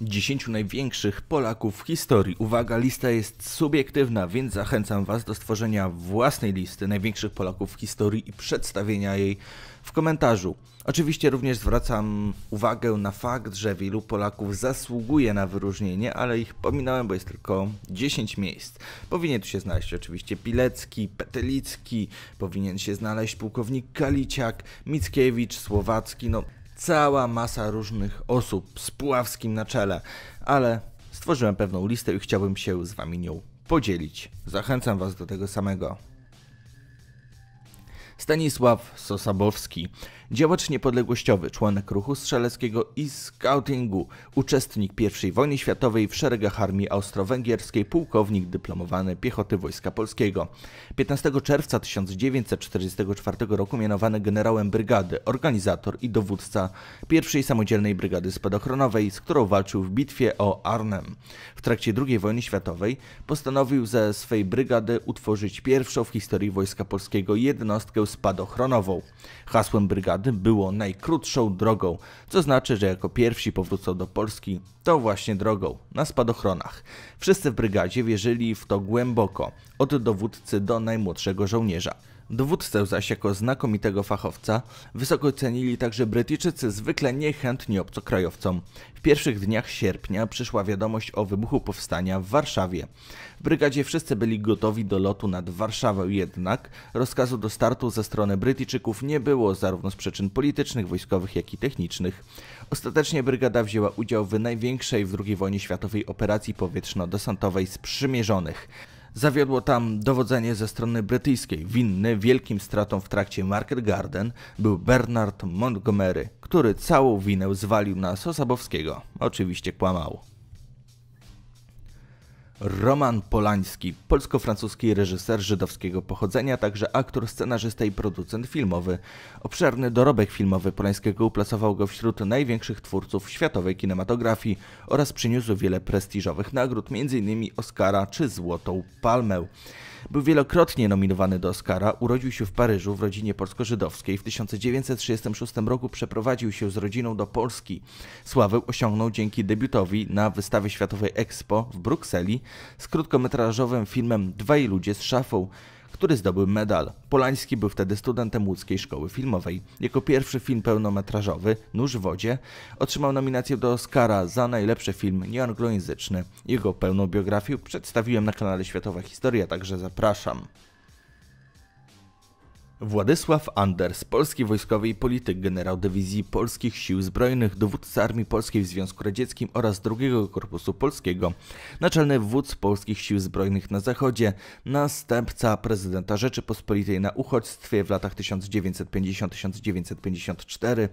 10 największych Polaków w historii. Uwaga, lista jest subiektywna, więc zachęcam Was do stworzenia własnej listy największych Polaków w historii i przedstawienia jej w komentarzu. Oczywiście również zwracam uwagę na fakt, że wielu Polaków zasługuje na wyróżnienie, ale ich pominąłem, bo jest tylko 10 miejsc. Powinien tu się znaleźć oczywiście Pilecki, Petelicki, powinien się znaleźć pułkownik Kaliciak, Mickiewicz, Słowacki, no cała masa różnych osób z Puławskim na czele, ale stworzyłem pewną listę i chciałbym się z Wami nią podzielić. Zachęcam Was do tego samego. Stanisław Sosabowski Działacz niepodległościowy, członek ruchu strzeleckiego i scoutingu, uczestnik I wojny światowej w szeregach armii austro-węgierskiej, pułkownik dyplomowany piechoty Wojska Polskiego. 15 czerwca 1944 roku mianowany generałem brygady, organizator i dowódca pierwszej samodzielnej brygady spadochronowej, z którą walczył w bitwie o Arnhem. W trakcie II wojny światowej postanowił ze swej brygady utworzyć pierwszą w historii Wojska Polskiego jednostkę spadochronową. Hasłem brygady było najkrótszą drogą, co znaczy, że jako pierwsi powrócą do Polski to właśnie drogą, na spadochronach. Wszyscy w brygadzie wierzyli w to głęboko, od dowódcy do najmłodszego żołnierza. Dowódcę zaś jako znakomitego fachowca wysoko cenili także Brytyjczycy zwykle niechętni obcokrajowcom. W pierwszych dniach sierpnia przyszła wiadomość o wybuchu powstania w Warszawie. W brygadzie wszyscy byli gotowi do lotu nad Warszawę, jednak rozkazu do startu ze strony Brytyjczyków nie było zarówno z przyczyn politycznych, wojskowych, jak i technicznych. Ostatecznie brygada wzięła udział w największej w II wojnie światowej operacji powietrzno-desantowej sprzymierzonych. Zawiodło tam dowodzenie ze strony brytyjskiej. Winny wielkim stratom w trakcie Market Garden był Bernard Montgomery, który całą winę zwalił na Sosabowskiego. Oczywiście kłamał. Roman Polański, polsko-francuski reżyser żydowskiego pochodzenia, także aktor, scenarzysta i producent filmowy. Obszerny dorobek filmowy Polańskiego uplasował go wśród największych twórców światowej kinematografii oraz przyniósł wiele prestiżowych nagród, m.in. Oscara czy Złotą Palmę. Był wielokrotnie nominowany do Oscara, urodził się w Paryżu w rodzinie polsko-żydowskiej. W 1936 roku przeprowadził się z rodziną do Polski. Sławę osiągnął dzięki debiutowi na wystawie światowej Expo w Brukseli, z krótkometrażowym filmem Dwaj ludzie z szafą, który zdobył medal. Polański był wtedy studentem łódzkiej szkoły filmowej. Jako pierwszy film pełnometrażowy, Nóż w wodzie, otrzymał nominację do Oscara za najlepszy film nieanglojęzyczny. Jego pełną biografię przedstawiłem na kanale Światowa Historia, także zapraszam. Władysław Anders, polski wojskowy i polityk, generał dywizji Polskich Sił Zbrojnych, dowódca Armii Polskiej w Związku Radzieckim oraz II Korpusu Polskiego, naczelny wódz Polskich Sił Zbrojnych na Zachodzie, następca prezydenta Rzeczypospolitej na uchodźstwie w latach 1950-1954,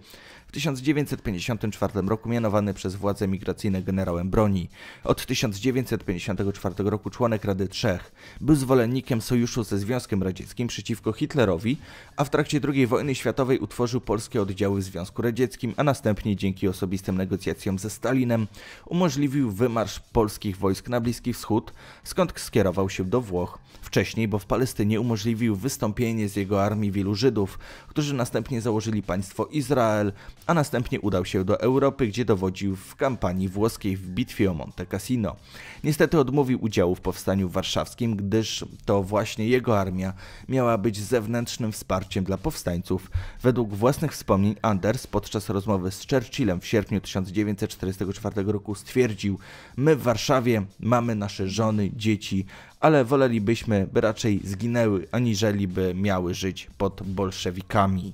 w 1954 roku mianowany przez władze migracyjne generałem broni. Od 1954 roku członek Rady Trzech. Był zwolennikiem sojuszu ze Związkiem Radzieckim przeciwko Hitlerowi a w trakcie II wojny światowej utworzył polskie oddziały w Związku Radzieckim, a następnie dzięki osobistym negocjacjom ze Stalinem umożliwił wymarsz polskich wojsk na Bliski Wschód, skąd skierował się do Włoch. Wcześniej, bo w Palestynie umożliwił wystąpienie z jego armii wielu Żydów, którzy następnie założyli państwo Izrael, a następnie udał się do Europy, gdzie dowodził w kampanii włoskiej w bitwie o Monte Cassino. Niestety odmówił udziału w powstaniu warszawskim, gdyż to właśnie jego armia miała być zewnętrznym skutecznym wsparciem dla powstańców. Według własnych wspomnień Anders podczas rozmowy z Churchillem w sierpniu 1944 roku stwierdził: My w Warszawie mamy nasze żony, dzieci, ale wolelibyśmy, by raczej zginęły, aniżeli by miały żyć pod bolszewikami.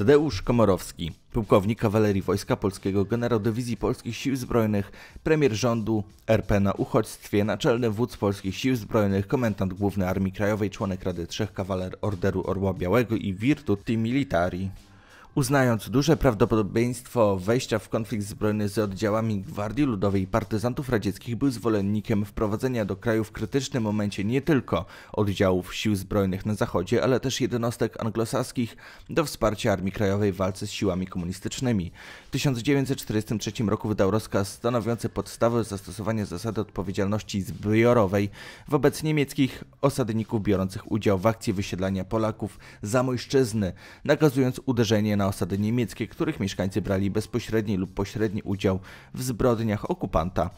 Tadeusz Komorowski, pułkownik kawalerii Wojska Polskiego, generał Dywizji Polskich Sił Zbrojnych, premier rządu RP na uchodźstwie, naczelny wódz Polskich Sił Zbrojnych, komendant główny Armii Krajowej, członek Rady Trzech Kawaler Orderu Orła Białego i Virtuti Militari uznając duże prawdopodobieństwo wejścia w konflikt zbrojny z oddziałami Gwardii Ludowej i partyzantów radzieckich, był zwolennikiem wprowadzenia do kraju w krytycznym momencie nie tylko oddziałów sił zbrojnych na zachodzie, ale też jednostek anglosaskich do wsparcia Armii Krajowej w walce z siłami komunistycznymi. W 1943 roku wydał rozkaz stanowiący podstawę zastosowania zasady odpowiedzialności zbiorowej wobec niemieckich osadników biorących udział w akcji wysiedlania Polaków za mojszczyzny, nakazując uderzenie na osady niemieckie, których mieszkańcy brali bezpośredni lub pośredni udział w zbrodniach okupanta.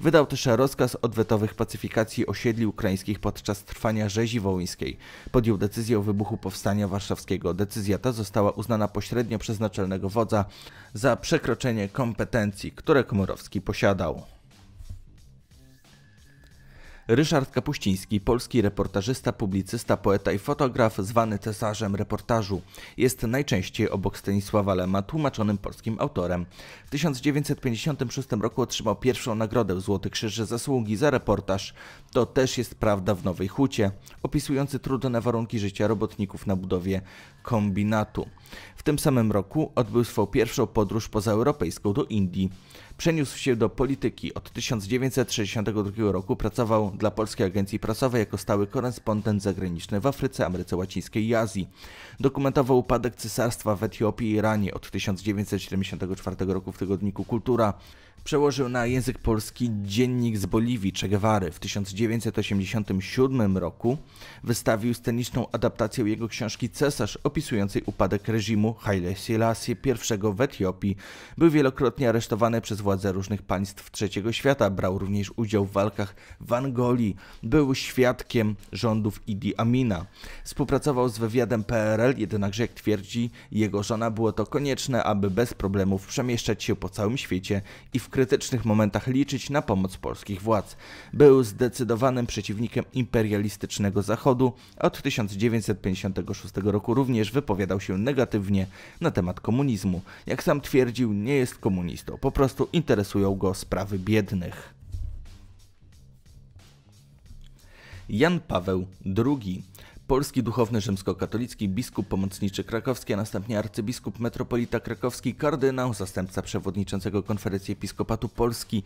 Wydał też rozkaz odwetowych pacyfikacji osiedli ukraińskich podczas trwania rzezi wołyńskiej. Podjął decyzję o wybuchu powstania warszawskiego. Decyzja ta została uznana pośrednio przez naczelnego wodza za przekroczenie kompetencji, które Komorowski posiadał. Ryszard Kapuściński, polski reportażysta, publicysta, poeta i fotograf, zwany cesarzem reportażu, jest najczęściej obok Stanisława Lema tłumaczonym polskim autorem. W 1956 roku otrzymał pierwszą nagrodę Złoty Krzyż Zasługi za reportaż To też jest prawda w Nowej Hucie, opisujący trudne warunki życia robotników na budowie kombinatu. W tym samym roku odbył swą pierwszą podróż pozaeuropejską do Indii. Przeniósł się do polityki. Od 1962 roku pracował dla Polskiej Agencji Prasowej jako stały korespondent zagraniczny w Afryce, Ameryce Łacińskiej i Azji. Dokumentował upadek cesarstwa w Etiopii i Iranie od 1974 roku w tygodniku Kultura. Przełożył na język polski dziennik z Boliwii Che Guevary. W 1987 roku wystawił sceniczną adaptację jego książki Cesarz, opisującej upadek reżimu Haile Selassie I w Etiopii. Był wielokrotnie aresztowany przez władze różnych państw trzeciego świata. Brał również udział w walkach w Angolii. Był świadkiem rządów Idi Amina. Współpracował z wywiadem PRL, jednakże jak twierdzi jego żona, było to konieczne, aby bez problemów przemieszczać się po całym świecie i w krytycznych momentach liczyć na pomoc polskich władz. Był zdecydowanym przeciwnikiem imperialistycznego Zachodu. Od 1956 roku również wypowiadał się negatywnie na temat komunizmu. Jak sam twierdził, nie jest komunistą, po prostu interesują go sprawy biednych. Jan Paweł II polski duchowny rzymskokatolicki, biskup pomocniczy krakowski, a następnie arcybiskup metropolita krakowski, kardynał, zastępca przewodniczącego Konferencji Episkopatu Polski,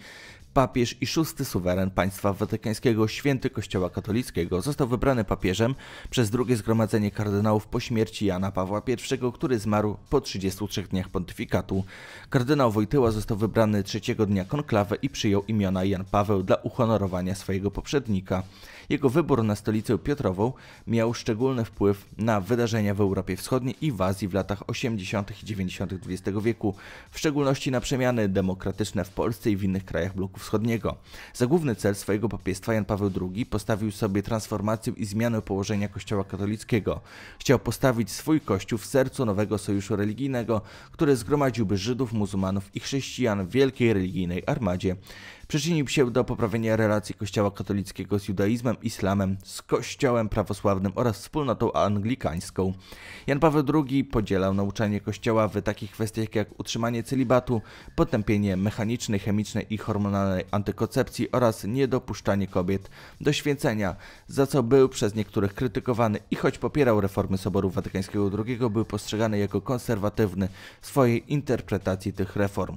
papież i szósty suweren państwa watykańskiego, święty Kościoła katolickiego, został wybrany papieżem przez drugie zgromadzenie kardynałów po śmierci Jana Pawła I, który zmarł po 33 dniach pontyfikatu. Kardynał Wojtyła został wybrany trzeciego dnia konklawę i przyjął imiona Jan Paweł dla uhonorowania swojego poprzednika. Jego wybór na stolicę Piotrową miał szczególny wpływ na wydarzenia w Europie Wschodniej i w Azji w latach 80. i 90. XX wieku, w szczególności na przemiany demokratyczne w Polsce i w innych krajach bloku wschodniego. Za główny cel swojego papieństwa Jan Paweł II postawił sobie transformację i zmianę położenia Kościoła katolickiego. Chciał postawić swój kościół w sercu nowego sojuszu religijnego, który zgromadziłby Żydów, muzułmanów i chrześcijan w wielkiej religijnej armadzie przyczynił się do poprawienia relacji Kościoła katolickiego z judaizmem, islamem, z Kościołem prawosławnym oraz oraz wspólnotą anglikańską. Jan Paweł II podzielał nauczanie Kościoła w takich kwestiach jak utrzymanie celibatu, potępienie mechanicznej, chemicznej i hormonalnej antykoncepcji oraz niedopuszczanie kobiet do święcenia, za co był przez niektórych krytykowany i choć popierał reformy Soboru Watykańskiego II, był postrzegany jako konserwatywny w swojej interpretacji tych reform.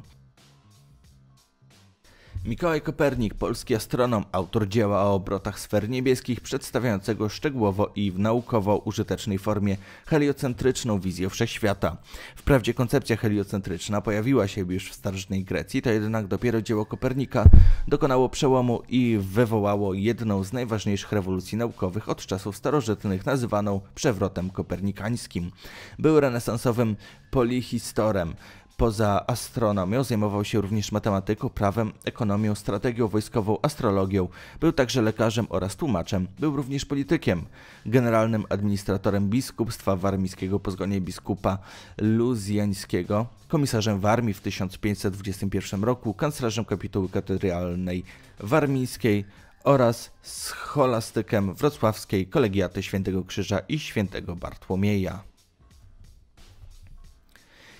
Mikołaj Kopernik, polski astronom, autor dzieła o obrotach sfer niebieskich, przedstawiającego szczegółowo i w naukowo użytecznej formie heliocentryczną wizję wszechświata. Wprawdzie koncepcja heliocentryczna pojawiła się już w starożytnej Grecji, to jednak dopiero dzieło Kopernika dokonało przełomu i wywołało jedną z najważniejszych rewolucji naukowych od czasów starożytnych, nazywaną przewrotem kopernikańskim. Był renesansowym polihistorem. Poza astronomią zajmował się również matematyką, prawem, ekonomią, strategią wojskową, astrologią. Był także lekarzem oraz tłumaczem. Był również politykiem, generalnym administratorem biskupstwa warmińskiego po zgonie biskupa luzjańskiego, komisarzem warmii w 1521 roku, kanclerzem kapituły katedralnej warmińskiej oraz scholastykiem wrocławskiej kolegiaty Świętego Krzyża i Świętego Bartłomieja.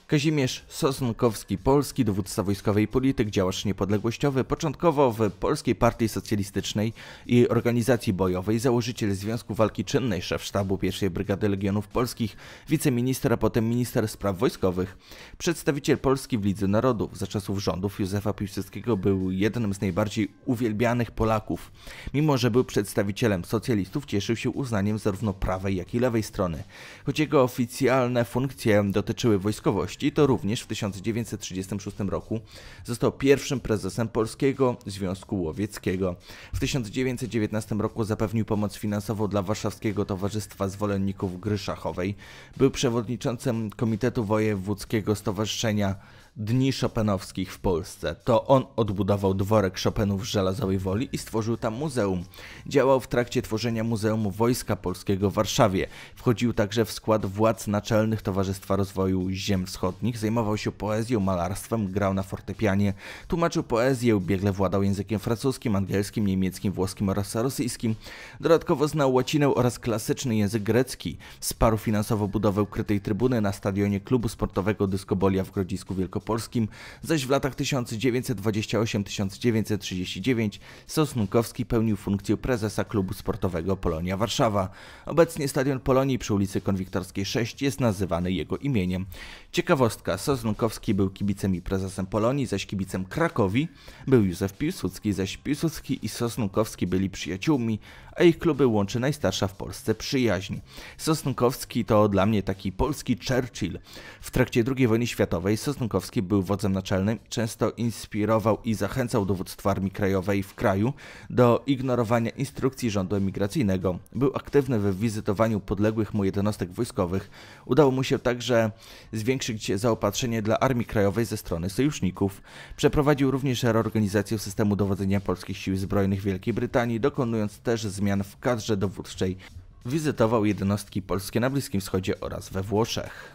Kazimierz Sosnkowski, polski dowódca wojskowej i polityk, działacz niepodległościowy, początkowo w Polskiej Partii Socjalistycznej i Organizacji Bojowej, założyciel Związku Walki Czynnej, szef sztabu I Brygady Legionów Polskich, wiceminister, a potem minister spraw wojskowych. Przedstawiciel Polski w Lidze Narodów za czasów rządów Józefa Piłsudskiego był jednym z najbardziej uwielbianych Polaków. Mimo, że był przedstawicielem socjalistów, cieszył się uznaniem zarówno prawej, jak i lewej strony. Choć jego oficjalne funkcje dotyczyły wojskowości, to również w 1936 roku został pierwszym prezesem Polskiego Związku Łowieckiego. W 1919 roku zapewnił pomoc finansową dla Warszawskiego Towarzystwa Zwolenników Gry Szachowej. Był przewodniczącym Komitetu Wojewódzkiego Stowarzyszenia dni Chopinowskich w Polsce. To on odbudował dworek Chopinów w Żelazowej Woli i stworzył tam muzeum. Działał w trakcie tworzenia Muzeum Wojska Polskiego w Warszawie. Wchodził także w skład władz naczelnych Towarzystwa Rozwoju Ziem Wschodnich, zajmował się poezją, malarstwem, grał na fortepianie, tłumaczył poezję, biegle władał językiem francuskim, angielskim, niemieckim, włoskim oraz rosyjskim. Dodatkowo znał łacinę oraz klasyczny język grecki. Wsparł finansowo budowę ukrytej trybuny na stadionie klubu sportowego Dyskobolia w Grodzisku Wielkopolskim polskim, zaś w latach 1928-1939 Sosnkowski pełnił funkcję prezesa klubu sportowego Polonia Warszawa. Obecnie stadion Polonii przy ulicy Konwiktorskiej 6 jest nazywany jego imieniem. Ciekawostka, Sosnkowski był kibicem i prezesem Polonii, zaś kibicem Krakowi był Józef Piłsudski, zaś Piłsudski i Sosnkowski byli przyjaciółmi, a ich kluby łączy najstarsza w Polsce przyjaźń. Sosnkowski to dla mnie taki polski Churchill. W trakcie II wojny światowej Sosnkowski był wodzem naczelnym, często inspirował i zachęcał dowództwo Armii Krajowej w kraju do ignorowania instrukcji rządu emigracyjnego. Był aktywny we wizytowaniu podległych mu jednostek wojskowych. Udało mu się także zwiększyć zaopatrzenie dla Armii Krajowej ze strony sojuszników. Przeprowadził również reorganizację systemu dowodzenia polskich sił zbrojnych Wielkiej Brytanii, dokonując też zmian zmian w kadrze dowódczej wizytował jednostki polskie na Bliskim Wschodzie oraz we Włoszech.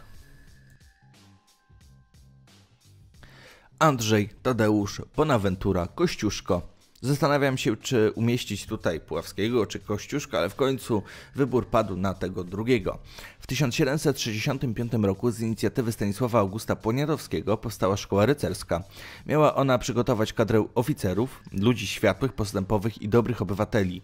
Andrzej, Tadeusz, Bonaventura, Kościuszko Zastanawiam się, czy umieścić tutaj Puławskiego czy Kościuszka, ale w końcu wybór padł na tego drugiego. W 1765 roku z inicjatywy Stanisława Augusta Poniatowskiego powstała Szkoła Rycerska. Miała ona przygotować kadrę oficerów, ludzi światłych, postępowych i dobrych obywateli.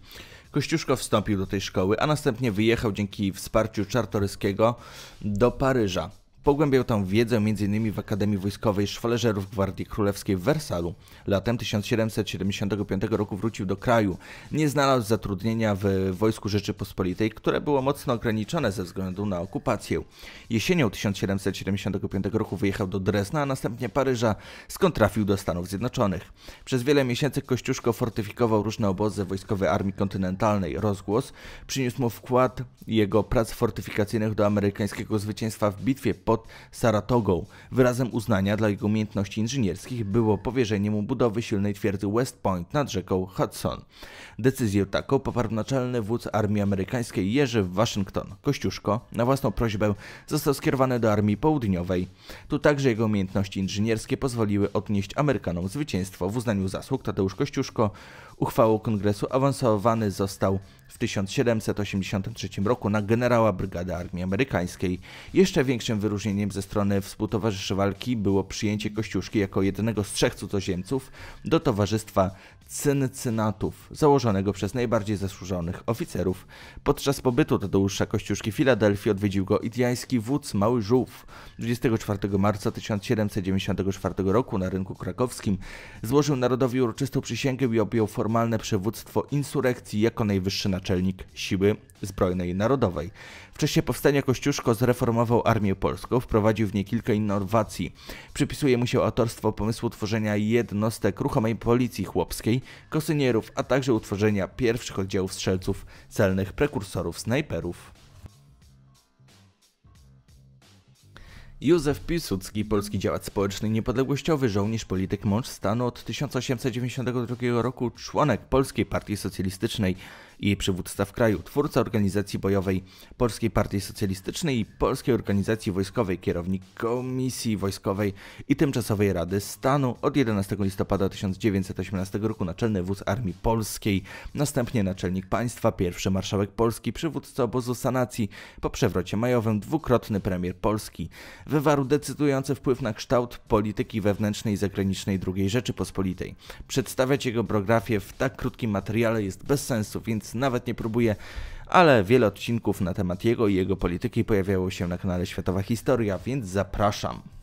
Kościuszko wstąpił do tej szkoły, a następnie wyjechał dzięki wsparciu Czartoryskiego do Paryża. Pogłębiał tam wiedzę m.in. w Akademii Wojskowej Szwoleżerów Gwardii Królewskiej w Wersalu. Latem 1775 roku wrócił do kraju. Nie znalazł zatrudnienia w Wojsku Rzeczypospolitej, które było mocno ograniczone ze względu na okupację. Jesienią 1775 roku wyjechał do Drezna, a następnie Paryża, skąd trafił do Stanów Zjednoczonych. Przez wiele miesięcy Kościuszko fortyfikował różne obozy wojskowe Armii Kontynentalnej. Rozgłos przyniósł mu wkład jego prac fortyfikacyjnych do amerykańskiego zwycięstwa w bitwie pod Saratogą. Wyrazem uznania dla jego umiejętności inżynierskich było powierzenie mu budowy silnej twierdzy West Point nad rzeką Hudson. Decyzję taką poparł naczelny wódz Armii Amerykańskiej Jerzy Waszyngton. Kościuszko na własną prośbę został skierowany do Armii Południowej. Tu także jego umiejętności inżynierskie pozwoliły odnieść Amerykanom zwycięstwo w uznaniu zasług Tadeusz Kościuszko uchwałą kongresu awansowany został w 1783 roku na generała brygady armii amerykańskiej. Jeszcze większym wyróżnieniem ze strony współtowarzyszy walki było przyjęcie Kościuszki jako jednego z trzech cudzoziemców do Towarzystwa Cyncynatów, założonego przez najbardziej zasłużonych oficerów. Podczas pobytu Tadeusza Kościuszki w Filadelfii odwiedził go indiański wódz Mały Żółw. 24 marca 1794 roku na rynku krakowskim złożył narodowi uroczystą przysięgę i objął formalne przywództwo insurekcji jako najwyższy naczelnik siły zbrojnej narodowej czasie powstania Kościuszko zreformował armię polską, wprowadził w niej kilka innowacji. Przypisuje mu się autorstwo pomysłu tworzenia jednostek ruchomej policji chłopskiej, kosynierów, a także utworzenia pierwszych oddziałów strzelców celnych, prekursorów, snajperów. Józef Piłsudski, polski działacz społeczny, niepodległościowy, żołnierz, polityk, mąż stanu od 1892 roku, członek Polskiej Partii Socjalistycznej, i jej przywódca w kraju, twórca organizacji bojowej Polskiej Partii Socjalistycznej i Polskiej Organizacji Wojskowej, kierownik Komisji Wojskowej i Tymczasowej Rady Stanu od 11 listopada 1918 roku naczelny wóz Armii Polskiej, następnie naczelnik państwa, pierwszy marszałek Polski, przywódca obozu sanacji po przewrocie majowym, dwukrotny premier Polski. Wywarł decydujący wpływ na kształt polityki wewnętrznej i zagranicznej II Rzeczypospolitej. Przedstawiać jego biografię w tak krótkim materiale jest bez sensu, więc nawet nie próbuję, ale wiele odcinków na temat jego i jego polityki pojawiało się na kanale Światowa Historia, więc zapraszam.